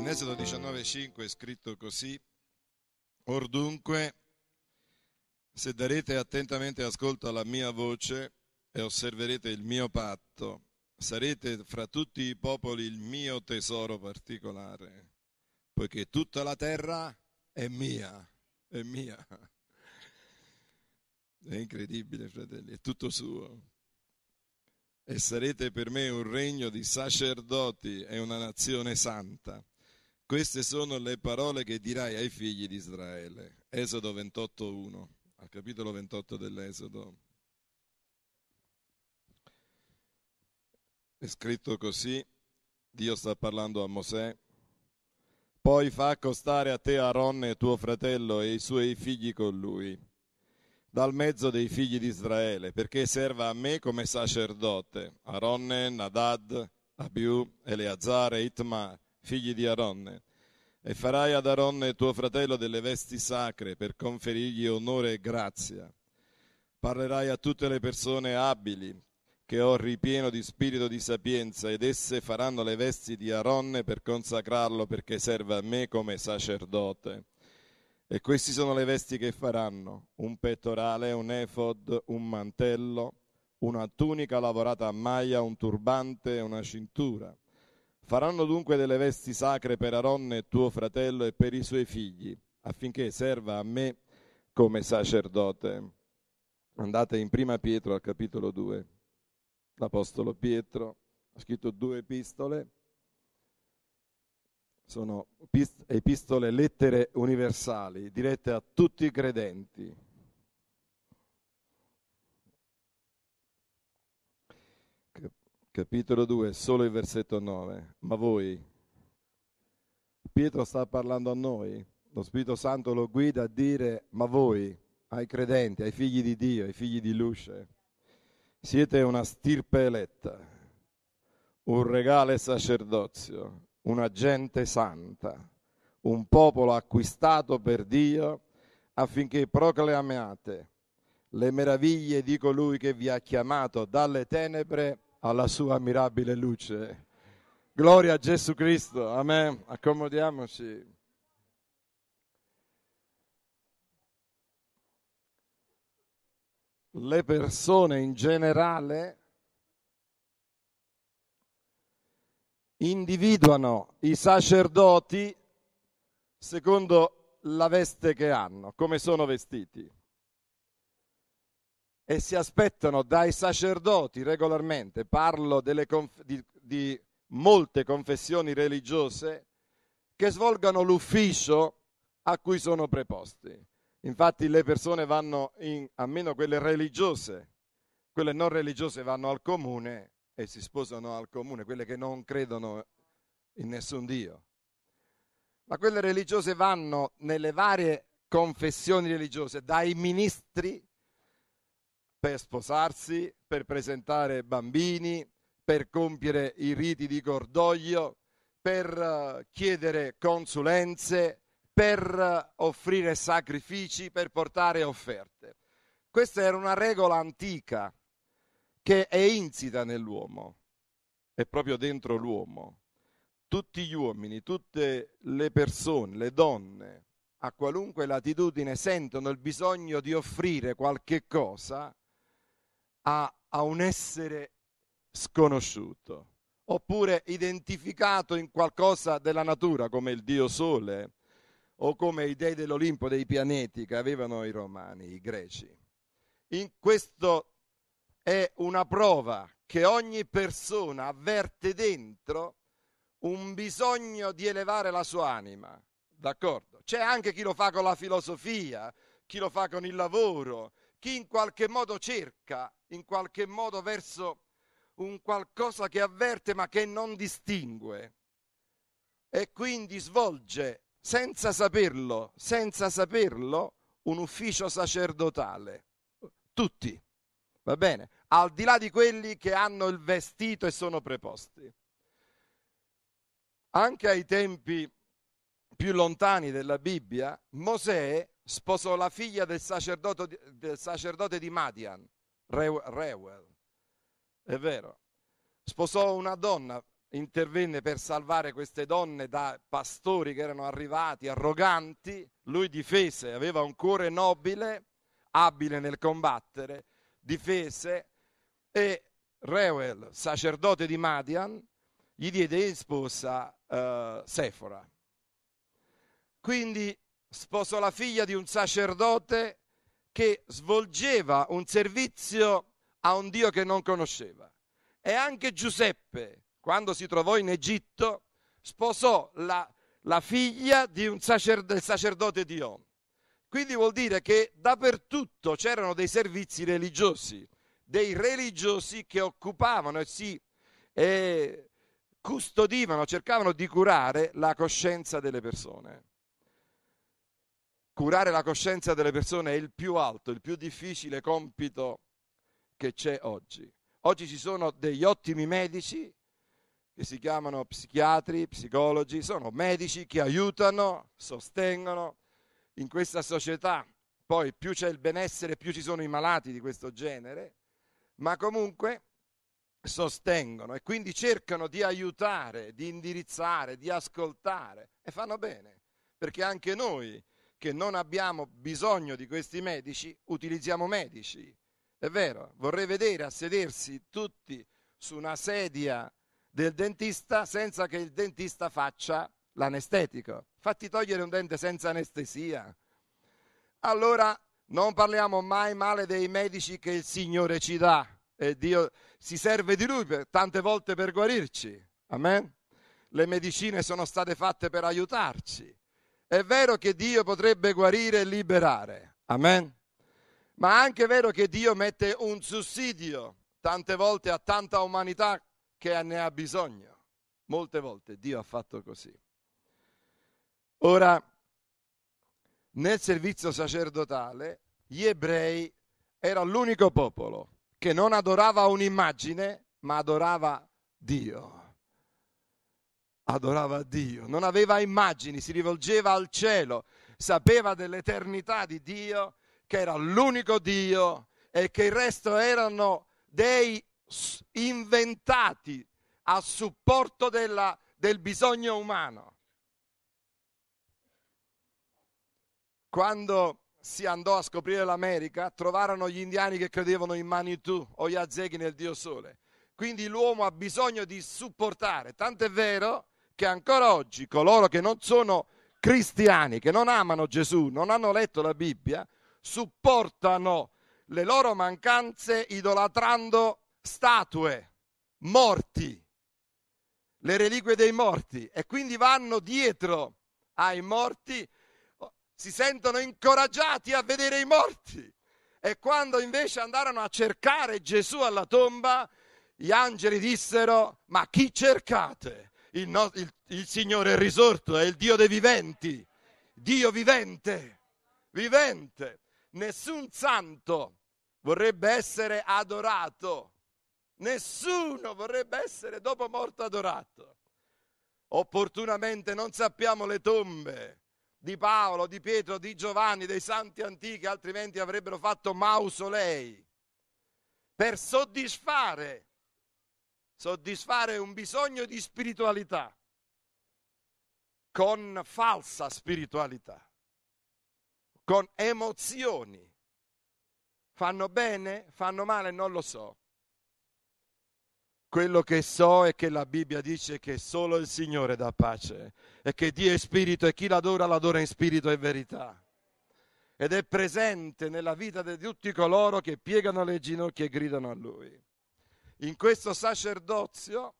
In Esodo 19,5 è scritto così, Or dunque, se darete attentamente ascolto alla mia voce e osserverete il mio patto, sarete fra tutti i popoli il mio tesoro particolare, poiché tutta la terra è mia, è mia. È incredibile, fratelli, è tutto suo. E sarete per me un regno di sacerdoti e una nazione santa. Queste sono le parole che dirai ai figli di Israele. Esodo 28.1, al capitolo 28 dell'Esodo. È scritto così, Dio sta parlando a Mosè. Poi fa accostare a te Aronne, tuo fratello, e i suoi figli con lui, dal mezzo dei figli di Israele, perché serva a me come sacerdote. Aronne, Nadad, Abiu, Eleazar e Itmar figli di Aronne, e farai ad Aronne tuo fratello delle vesti sacre per conferirgli onore e grazia. Parlerai a tutte le persone abili che ho ripieno di spirito di sapienza ed esse faranno le vesti di Aronne per consacrarlo perché serva a me come sacerdote. E queste sono le vesti che faranno, un pettorale, un efod, un mantello, una tunica lavorata a maglia, un turbante, e una cintura. Faranno dunque delle vesti sacre per Aronne, tuo fratello, e per i suoi figli, affinché serva a me come sacerdote. Andate in prima Pietro al capitolo 2. L'Apostolo Pietro ha scritto due epistole, sono epistole lettere universali dirette a tutti i credenti, capitolo 2, solo il versetto 9. Ma voi, Pietro sta parlando a noi, lo Spirito Santo lo guida a dire, ma voi, ai credenti, ai figli di Dio, ai figli di luce, siete una stirpe eletta, un regale sacerdozio, una gente santa, un popolo acquistato per Dio affinché proclamiate le meraviglie di colui che vi ha chiamato dalle tenebre alla sua ammirabile luce. Gloria a Gesù Cristo. Amen. Accomodiamoci. Le persone in generale individuano i sacerdoti secondo la veste che hanno, come sono vestiti e si aspettano dai sacerdoti regolarmente, parlo conf- di, di molte confessioni religiose, che svolgano l'ufficio a cui sono preposti. Infatti le persone vanno, in, almeno quelle religiose, quelle non religiose vanno al comune e si sposano al comune, quelle che non credono in nessun Dio. Ma quelle religiose vanno nelle varie confessioni religiose, dai ministri per sposarsi, per presentare bambini, per compiere i riti di cordoglio, per eh, chiedere consulenze, per eh, offrire sacrifici, per portare offerte. Questa era una regola antica che è insita nell'uomo, è proprio dentro l'uomo. Tutti gli uomini, tutte le persone, le donne, a qualunque latitudine sentono il bisogno di offrire qualche cosa a, a un essere sconosciuto, oppure identificato in qualcosa della natura come il Dio Sole o come i dei dell'Olimpo, dei pianeti che avevano i romani, i greci. In questo è una prova che ogni persona avverte dentro un bisogno di elevare la sua anima, d'accordo? C'è anche chi lo fa con la filosofia, chi lo fa con il lavoro, chi in qualche modo cerca, in qualche modo verso un qualcosa che avverte ma che non distingue e quindi svolge senza saperlo, senza saperlo, un ufficio sacerdotale. Tutti, va bene? Al di là di quelli che hanno il vestito e sono preposti. Anche ai tempi più lontani della Bibbia, Mosè sposò la figlia del sacerdote, del sacerdote di Madian, Reuel. È vero. Sposò una donna, intervenne per salvare queste donne da pastori che erano arrivati arroganti. Lui difese, aveva un cuore nobile, abile nel combattere, difese e Reuel, sacerdote di Madian, gli diede in sposa uh, Sefora. Quindi sposò la figlia di un sacerdote che svolgeva un servizio a un Dio che non conosceva. E anche Giuseppe, quando si trovò in Egitto, sposò la, la figlia sacer, del sacerdote Dio. Quindi vuol dire che dappertutto c'erano dei servizi religiosi, dei religiosi che occupavano e si eh, custodivano, cercavano di curare la coscienza delle persone curare la coscienza delle persone è il più alto, il più difficile compito che c'è oggi. Oggi ci sono degli ottimi medici che si chiamano psichiatri, psicologi, sono medici che aiutano, sostengono in questa società. Poi più c'è il benessere, più ci sono i malati di questo genere, ma comunque sostengono e quindi cercano di aiutare, di indirizzare, di ascoltare e fanno bene, perché anche noi che non abbiamo bisogno di questi medici, utilizziamo medici. È vero, vorrei vedere a sedersi tutti su una sedia del dentista senza che il dentista faccia l'anestetico. Fatti togliere un dente senza anestesia. Allora non parliamo mai male dei medici che il Signore ci dà e Dio si serve di Lui per, tante volte per guarirci. Amen? Le medicine sono state fatte per aiutarci. È vero che Dio potrebbe guarire e liberare, amen? Ma è anche vero che Dio mette un sussidio tante volte a tanta umanità che ne ha bisogno. Molte volte Dio ha fatto così. Ora, nel servizio sacerdotale, gli ebrei erano l'unico popolo che non adorava un'immagine, ma adorava Dio adorava Dio, non aveva immagini, si rivolgeva al cielo, sapeva dell'eternità di Dio, che era l'unico Dio e che il resto erano dei inventati a supporto della, del bisogno umano. Quando si andò a scoprire l'America, trovarono gli indiani che credevano in Manitou o Yazeki nel Dio Sole. Quindi l'uomo ha bisogno di supportare, tant'è vero che ancora oggi coloro che non sono cristiani, che non amano Gesù, non hanno letto la Bibbia, supportano le loro mancanze idolatrando statue, morti, le reliquie dei morti e quindi vanno dietro ai morti, si sentono incoraggiati a vedere i morti. E quando invece andarono a cercare Gesù alla tomba, gli angeli dissero, ma chi cercate? il, no, il, il Signore è risorto, è il Dio dei viventi, Dio vivente, vivente. Nessun santo vorrebbe essere adorato, nessuno vorrebbe essere dopo morto adorato. Opportunamente non sappiamo le tombe di Paolo, di Pietro, di Giovanni, dei santi antichi, altrimenti avrebbero fatto mausolei per soddisfare soddisfare un bisogno di spiritualità con falsa spiritualità, con emozioni. Fanno bene? Fanno male? Non lo so. Quello che so è che la Bibbia dice che solo il Signore dà pace e che Dio è spirito e chi l'adora l'adora in spirito e verità. Ed è presente nella vita di tutti coloro che piegano le ginocchia e gridano a Lui in questo sacerdozio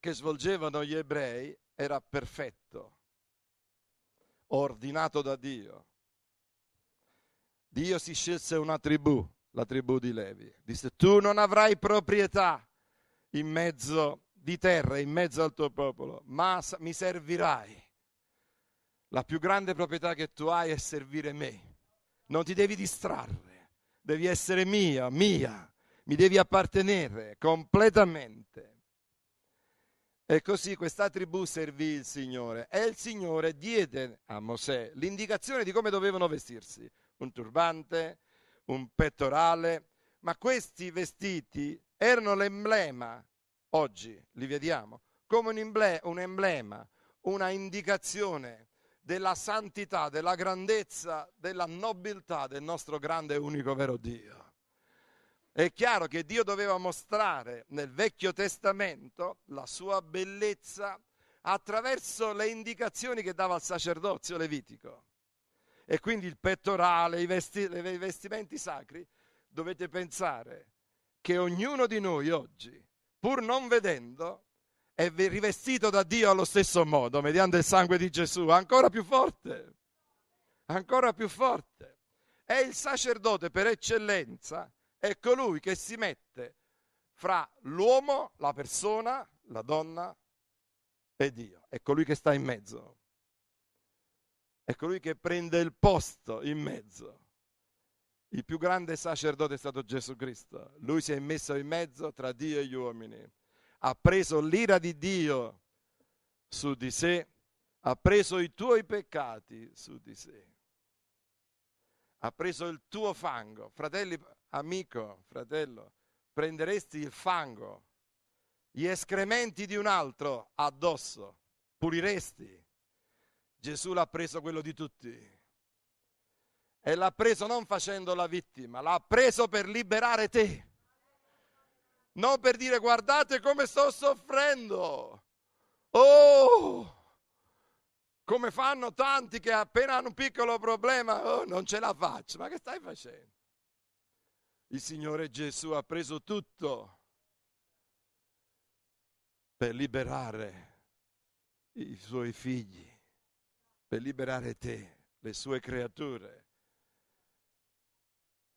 che svolgevano gli ebrei era perfetto, ordinato da Dio. Dio si scelse una tribù, la tribù di Levi. Disse, tu non avrai proprietà in mezzo di terra, in mezzo al tuo popolo, ma mi servirai. La più grande proprietà che tu hai è servire me. Non ti devi distrarre, devi essere mia, mia mi devi appartenere completamente. E così questa tribù servì il Signore e il Signore diede a Mosè l'indicazione di come dovevano vestirsi, un turbante, un pettorale, ma questi vestiti erano l'emblema, oggi li vediamo, come un, emblema, una indicazione della santità, della grandezza, della nobiltà del nostro grande e unico vero Dio. È chiaro che Dio doveva mostrare nel Vecchio Testamento la sua bellezza attraverso le indicazioni che dava al sacerdozio levitico. E quindi il pettorale, i, vesti, i vestimenti sacri, dovete pensare che ognuno di noi oggi, pur non vedendo, è rivestito da Dio allo stesso modo, mediante il sangue di Gesù, ancora più forte, ancora più forte. È il sacerdote per eccellenza è colui che si mette fra l'uomo, la persona, la donna e Dio. È colui che sta in mezzo. È colui che prende il posto in mezzo. Il più grande sacerdote è stato Gesù Cristo. Lui si è messo in mezzo tra Dio e gli uomini. Ha preso l'ira di Dio su di sé, ha preso i tuoi peccati su di sé ha preso il tuo fango. Fratelli, amico, fratello, prenderesti il fango, gli escrementi di un altro addosso, puliresti. Gesù l'ha preso quello di tutti. E l'ha preso non facendo la vittima, l'ha preso per liberare te. Non per dire guardate come sto soffrendo. Oh! come fanno tanti che appena hanno un piccolo problema, oh, non ce la faccio. Ma che stai facendo? Il Signore Gesù ha preso tutto per liberare i suoi figli, per liberare te, le sue creature.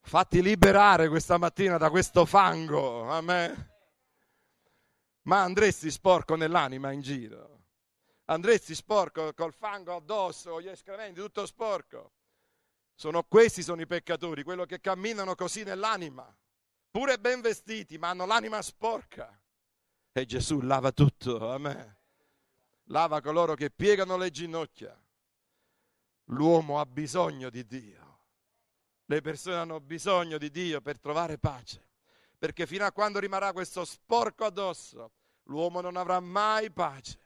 Fatti liberare questa mattina da questo fango, amè. Ma andresti sporco nell'anima in giro andresti sporco col fango addosso, gli escrementi, tutto sporco. Sono, questi sono i peccatori, quelli che camminano così nell'anima, pure ben vestiti, ma hanno l'anima sporca. E Gesù lava tutto, amè. Lava coloro che piegano le ginocchia. L'uomo ha bisogno di Dio. Le persone hanno bisogno di Dio per trovare pace. Perché fino a quando rimarrà questo sporco addosso, l'uomo non avrà mai pace.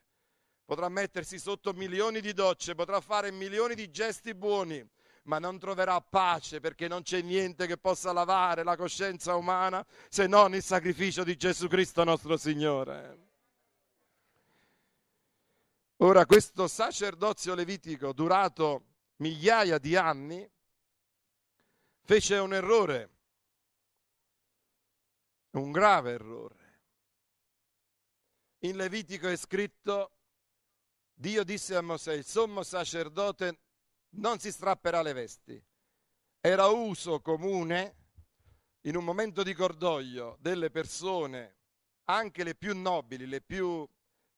Potrà mettersi sotto milioni di docce, potrà fare milioni di gesti buoni, ma non troverà pace perché non c'è niente che possa lavare la coscienza umana se non il sacrificio di Gesù Cristo nostro Signore. Ora questo sacerdozio levitico durato migliaia di anni fece un errore, un grave errore. In Levitico è scritto Dio disse a Mosè, il sommo sacerdote non si strapperà le vesti. Era uso comune in un momento di cordoglio delle persone, anche le più nobili, le più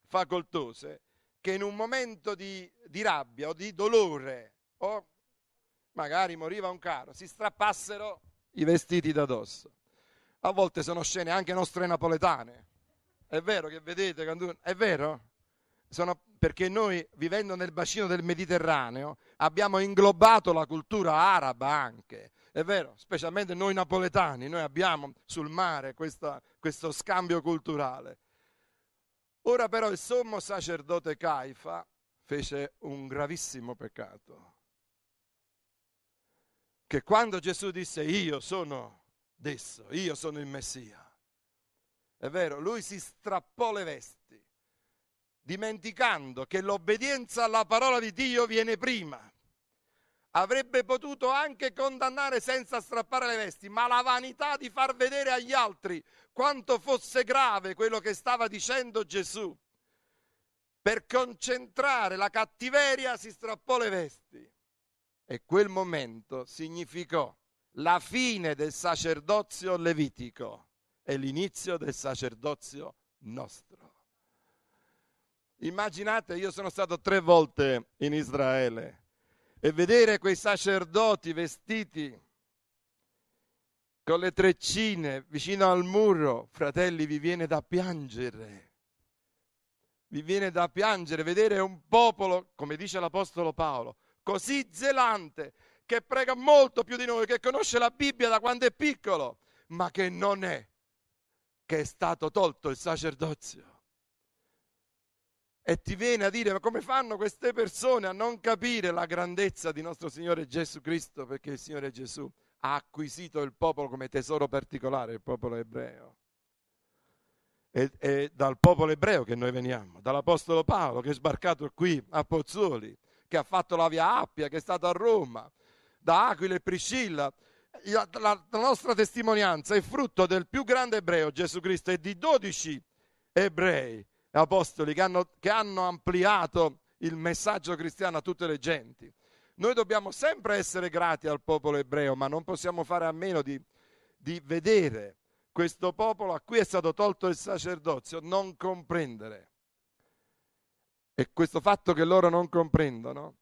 facoltose, che in un momento di, di rabbia o di dolore, o magari moriva un caro, si strappassero i vestiti da dosso. A volte sono scene anche nostre napoletane. È vero che vedete, è vero? sono perché noi vivendo nel bacino del Mediterraneo abbiamo inglobato la cultura araba anche, è vero, specialmente noi napoletani, noi abbiamo sul mare questa, questo scambio culturale. Ora però il sommo sacerdote Caifa fece un gravissimo peccato, che quando Gesù disse io sono desso, io sono il Messia, è vero, lui si strappò le vesti dimenticando che l'obbedienza alla parola di Dio viene prima. Avrebbe potuto anche condannare senza strappare le vesti, ma la vanità di far vedere agli altri quanto fosse grave quello che stava dicendo Gesù. Per concentrare la cattiveria si strappò le vesti e quel momento significò la fine del sacerdozio levitico e l'inizio del sacerdozio nostro. Immaginate, io sono stato tre volte in Israele e vedere quei sacerdoti vestiti con le treccine vicino al muro, fratelli, vi viene da piangere. Vi viene da piangere vedere un popolo, come dice l'Apostolo Paolo, così zelante, che prega molto più di noi, che conosce la Bibbia da quando è piccolo, ma che non è, che è stato tolto il sacerdozio e ti viene a dire ma come fanno queste persone a non capire la grandezza di nostro Signore Gesù Cristo perché il Signore Gesù ha acquisito il popolo come tesoro particolare, il popolo ebreo. È, è dal popolo ebreo che noi veniamo, dall'Apostolo Paolo che è sbarcato qui a Pozzuoli, che ha fatto la via Appia, che è stato a Roma, da Aquila e Priscilla. La, la, la nostra testimonianza è frutto del più grande ebreo, Gesù Cristo, e di dodici ebrei apostoli che hanno, che hanno ampliato il messaggio cristiano a tutte le genti. Noi dobbiamo sempre essere grati al popolo ebreo, ma non possiamo fare a meno di, di vedere questo popolo a cui è stato tolto il sacerdozio non comprendere. E questo fatto che loro non comprendono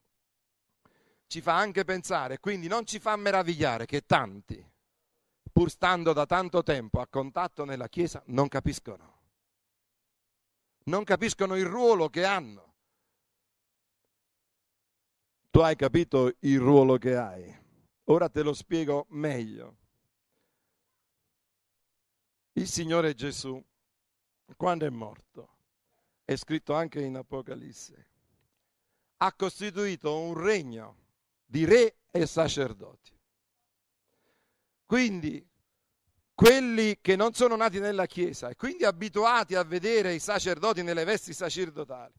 ci fa anche pensare, quindi non ci fa meravigliare che tanti, pur stando da tanto tempo a contatto nella Chiesa, non capiscono non capiscono il ruolo che hanno. Tu hai capito il ruolo che hai. Ora te lo spiego meglio. Il Signore Gesù, quando è morto, è scritto anche in Apocalisse, ha costituito un regno di re e sacerdoti. Quindi quelli che non sono nati nella Chiesa e quindi abituati a vedere i sacerdoti nelle vesti sacerdotali,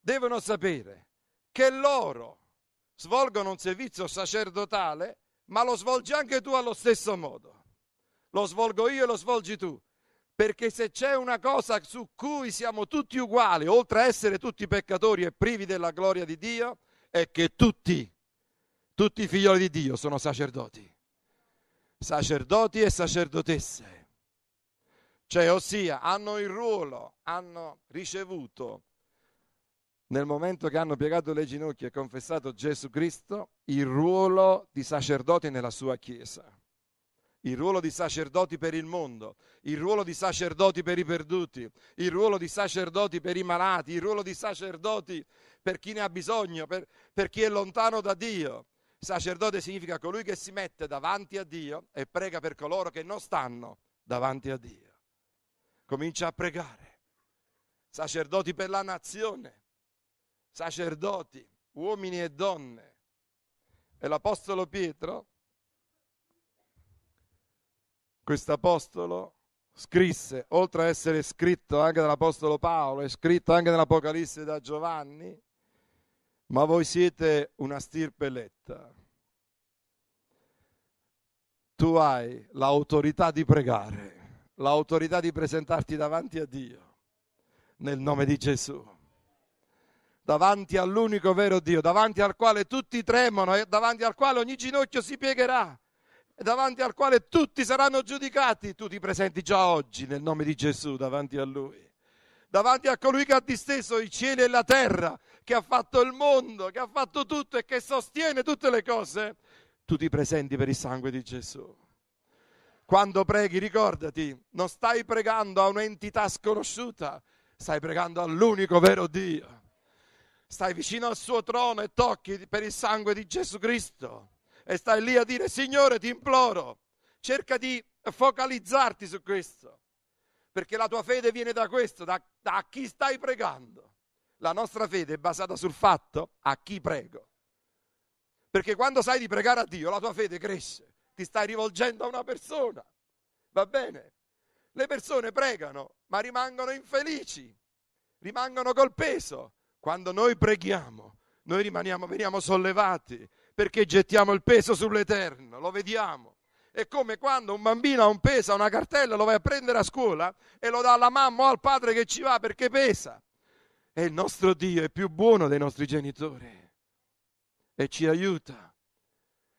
devono sapere che loro svolgono un servizio sacerdotale, ma lo svolgi anche tu allo stesso modo. Lo svolgo io e lo svolgi tu. Perché se c'è una cosa su cui siamo tutti uguali, oltre a essere tutti peccatori e privi della gloria di Dio, è che tutti, tutti i figlioli di Dio sono sacerdoti sacerdoti e sacerdotesse. Cioè, ossia, hanno il ruolo, hanno ricevuto nel momento che hanno piegato le ginocchia e confessato Gesù Cristo, il ruolo di sacerdoti nella sua Chiesa, il ruolo di sacerdoti per il mondo, il ruolo di sacerdoti per i perduti, il ruolo di sacerdoti per i malati, il ruolo di sacerdoti per chi ne ha bisogno, per, per chi è lontano da Dio, Sacerdote significa colui che si mette davanti a Dio e prega per coloro che non stanno davanti a Dio. Comincia a pregare. Sacerdoti per la nazione, sacerdoti, uomini e donne. E l'Apostolo Pietro, questo Apostolo, scrisse, oltre ad essere scritto anche dall'Apostolo Paolo, è scritto anche nell'Apocalisse da Giovanni, ma voi siete una stirpe eletta. Tu hai l'autorità di pregare, l'autorità di presentarti davanti a Dio, nel nome di Gesù. Davanti all'unico vero Dio, davanti al quale tutti tremano, e davanti al quale ogni ginocchio si piegherà, e davanti al quale tutti saranno giudicati, tu ti presenti già oggi nel nome di Gesù davanti a Lui davanti a colui che ha disteso i cieli e la terra, che ha fatto il mondo, che ha fatto tutto e che sostiene tutte le cose, tu ti presenti per il sangue di Gesù. Quando preghi, ricordati, non stai pregando a un'entità sconosciuta, stai pregando all'unico vero Dio. Stai vicino al suo trono e tocchi per il sangue di Gesù Cristo e stai lì a dire Signore ti imploro, cerca di focalizzarti su questo perché la tua fede viene da questo, da, da chi stai pregando. La nostra fede è basata sul fatto a chi prego. Perché quando sai di pregare a Dio, la tua fede cresce, ti stai rivolgendo a una persona. Va bene? Le persone pregano, ma rimangono infelici, rimangono col peso. Quando noi preghiamo, noi rimaniamo, veniamo sollevati, perché gettiamo il peso sull'Eterno, lo vediamo. È come quando un bambino ha un peso, ha una cartella, lo vai a prendere a scuola e lo dà alla mamma o al padre che ci va perché pesa. E il nostro Dio è più buono dei nostri genitori e ci aiuta.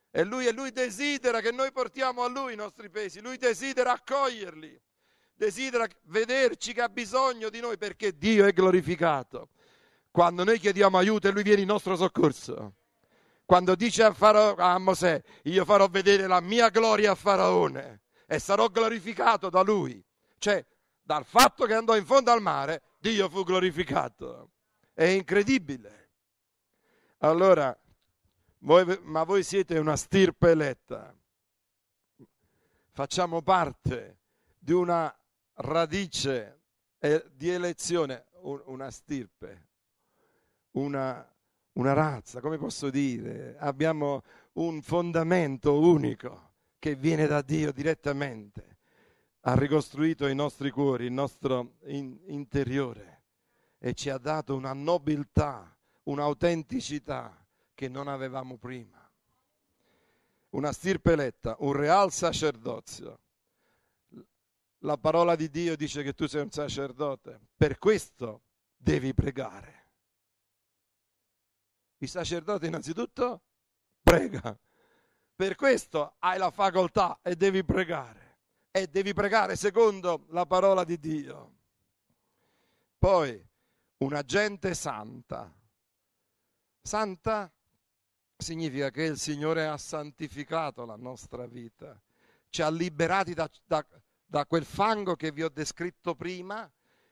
E lui, e lui desidera che noi portiamo a lui i nostri pesi, lui desidera accoglierli, desidera vederci che ha bisogno di noi perché Dio è glorificato. Quando noi chiediamo aiuto e lui viene in nostro soccorso quando dice a, Faro, a Mosè, io farò vedere la mia gloria a Faraone e sarò glorificato da lui. Cioè, dal fatto che andò in fondo al mare, Dio fu glorificato. È incredibile. Allora, voi, ma voi siete una stirpe eletta. Facciamo parte di una radice di elezione, una stirpe, una una razza, come posso dire, abbiamo un fondamento unico che viene da Dio direttamente. Ha ricostruito i nostri cuori, il nostro in- interiore e ci ha dato una nobiltà, un'autenticità che non avevamo prima. Una stirpe eletta, un real sacerdozio. La parola di Dio dice che tu sei un sacerdote, per questo devi pregare il sacerdote innanzitutto prega. Per questo hai la facoltà e devi pregare. E devi pregare secondo la parola di Dio. Poi, una gente santa. Santa significa che il Signore ha santificato la nostra vita, ci ha liberati da, da, da quel fango che vi ho descritto prima,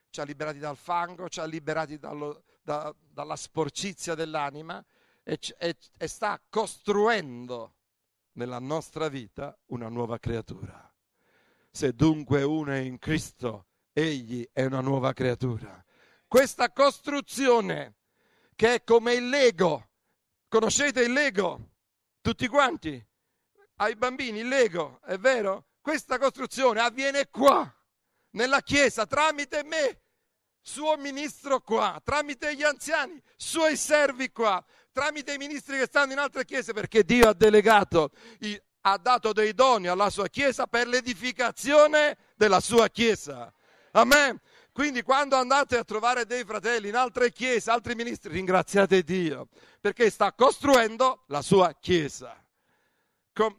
ci ha liberati dal fango, ci ha liberati dallo, da, dalla sporcizia dell'anima e, e, e sta costruendo nella nostra vita una nuova creatura. Se dunque uno è in Cristo, egli è una nuova creatura. Questa costruzione che è come il Lego, conoscete il Lego? Tutti quanti? Ai bambini il Lego, è vero? Questa costruzione avviene qua, nella Chiesa, tramite me suo ministro qua, tramite gli anziani, suoi servi qua, tramite i ministri che stanno in altre chiese, perché Dio ha delegato, ha dato dei doni alla sua chiesa per l'edificazione della sua chiesa. Amen. Quindi quando andate a trovare dei fratelli in altre chiese, altri ministri, ringraziate Dio, perché sta costruendo la sua chiesa. Com-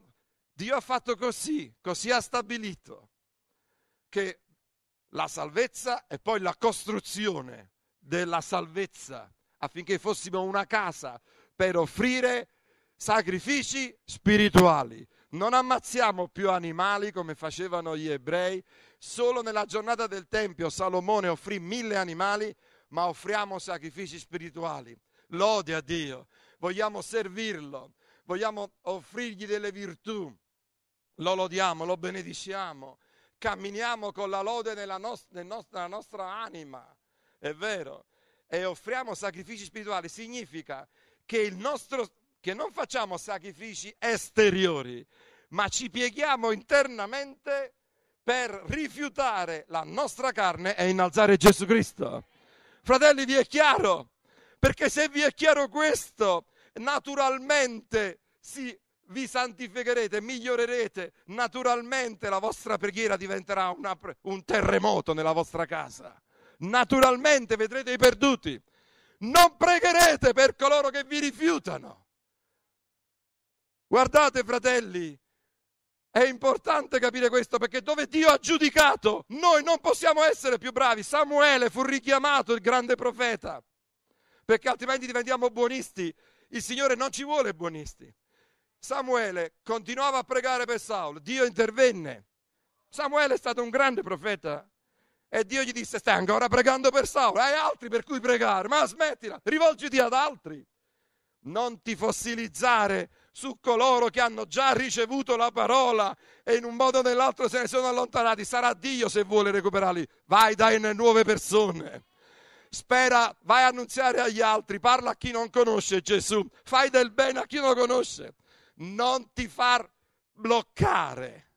Dio ha fatto così, così ha stabilito che la salvezza e poi la costruzione della salvezza affinché fossimo una casa per offrire sacrifici spirituali. Non ammazziamo più animali come facevano gli ebrei. Solo nella giornata del Tempio Salomone offrì mille animali, ma offriamo sacrifici spirituali. Lode a Dio, vogliamo servirlo, vogliamo offrirgli delle virtù. Lo lodiamo, lo benediciamo camminiamo con la lode nella, nos- nella nostra anima, è vero, e offriamo sacrifici spirituali, significa che, il nostro, che non facciamo sacrifici esteriori, ma ci pieghiamo internamente per rifiutare la nostra carne e innalzare Gesù Cristo. Fratelli, vi è chiaro? Perché se vi è chiaro questo, naturalmente si vi santificherete, migliorerete, naturalmente la vostra preghiera diventerà una, un terremoto nella vostra casa. Naturalmente vedrete i perduti. Non pregherete per coloro che vi rifiutano. Guardate fratelli, è importante capire questo perché dove Dio ha giudicato, noi non possiamo essere più bravi. Samuele fu richiamato il grande profeta, perché altrimenti diventiamo buonisti. Il Signore non ci vuole buonisti. Samuele continuava a pregare per Saul, Dio intervenne. Samuele è stato un grande profeta e Dio gli disse, stai ancora pregando per Saul, hai altri per cui pregare, ma smettila, rivolgiti ad altri. Non ti fossilizzare su coloro che hanno già ricevuto la parola e in un modo o nell'altro se ne sono allontanati. Sarà Dio se vuole recuperarli. Vai dai nuove persone. Spera, vai a annunziare agli altri, parla a chi non conosce Gesù, fai del bene a chi non conosce non ti far bloccare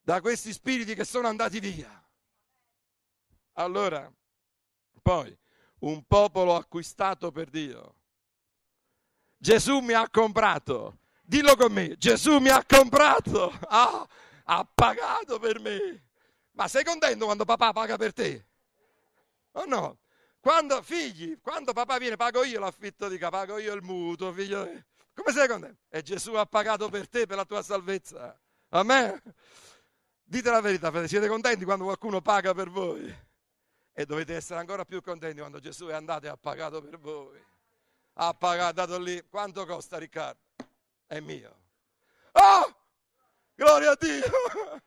da questi spiriti che sono andati via. Allora, poi, un popolo acquistato per Dio. Gesù mi ha comprato. Dillo con me, Gesù mi ha comprato. Ah, ha pagato per me. Ma sei contento quando papà paga per te? O no? Quando figli, quando papà viene, pago io l'affitto di casa, pago io il mutuo, figlio. Come sei contento? E Gesù ha pagato per te, per la tua salvezza. Amen? Dite la verità, fratelli, siete contenti quando qualcuno paga per voi? E dovete essere ancora più contenti quando Gesù è andato e ha pagato per voi. Ha pagato, ha dato lì. Quanto costa Riccardo? È mio. Oh! Gloria a Dio!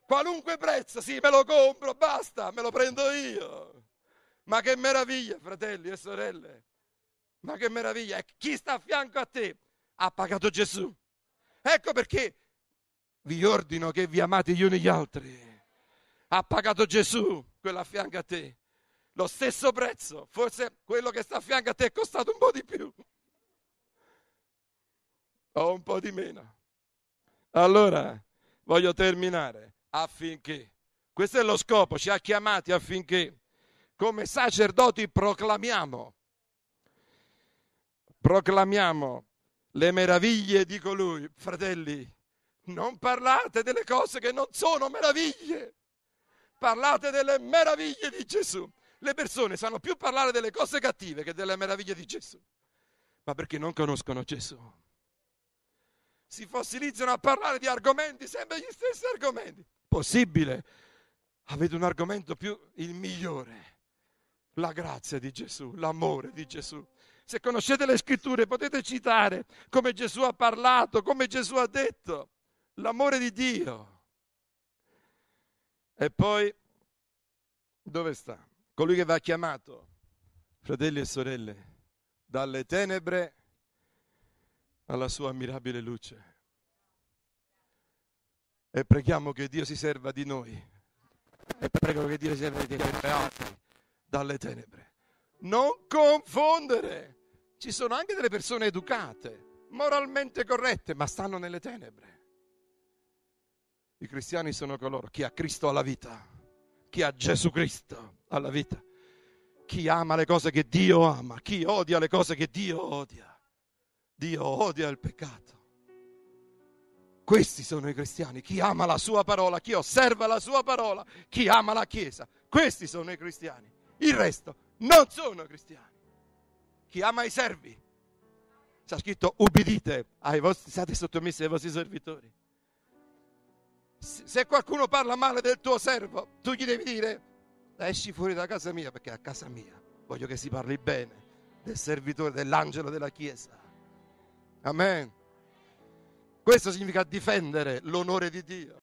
Qualunque prezzo, sì, me lo compro, basta, me lo prendo io. Ma che meraviglia, fratelli e sorelle. Ma che meraviglia. E chi sta a fianco a te? ha pagato Gesù. Ecco perché vi ordino che vi amate gli uni gli altri. Ha pagato Gesù, quello a fianco a te. Lo stesso prezzo, forse quello che sta a fianco a te è costato un po' di più o un po' di meno. Allora, voglio terminare affinché, questo è lo scopo, ci ha chiamati affinché come sacerdoti proclamiamo, proclamiamo le meraviglie di colui. Fratelli, non parlate delle cose che non sono meraviglie. Parlate delle meraviglie di Gesù. Le persone sanno più parlare delle cose cattive che delle meraviglie di Gesù, ma perché non conoscono Gesù. Si fossilizzano a parlare di argomenti, sempre gli stessi argomenti. Possibile. Avete un argomento più il migliore. La grazia di Gesù, l'amore di Gesù, se conoscete le scritture potete citare come Gesù ha parlato, come Gesù ha detto, l'amore di Dio. E poi, dove sta? Colui che va chiamato, fratelli e sorelle, dalle tenebre alla sua ammirabile luce. E preghiamo che Dio si serva di noi. E prego che Dio si serva di noi, dalle tenebre non confondere. Ci sono anche delle persone educate, moralmente corrette, ma stanno nelle tenebre. I cristiani sono coloro chi ha Cristo alla vita, chi ha Gesù Cristo alla vita, chi ama le cose che Dio ama, chi odia le cose che Dio odia. Dio odia il peccato. Questi sono i cristiani, chi ama la sua parola, chi osserva la sua parola, chi ama la Chiesa. Questi sono i cristiani. Il resto non sono cristiani. Chi ama i servi, c'è scritto ubbidite, ai vostri, siate sottomessi ai vostri servitori. Se qualcuno parla male del tuo servo, tu gli devi dire esci fuori da casa mia perché a casa mia voglio che si parli bene del servitore, dell'angelo della Chiesa. Amen. Questo significa difendere l'onore di Dio.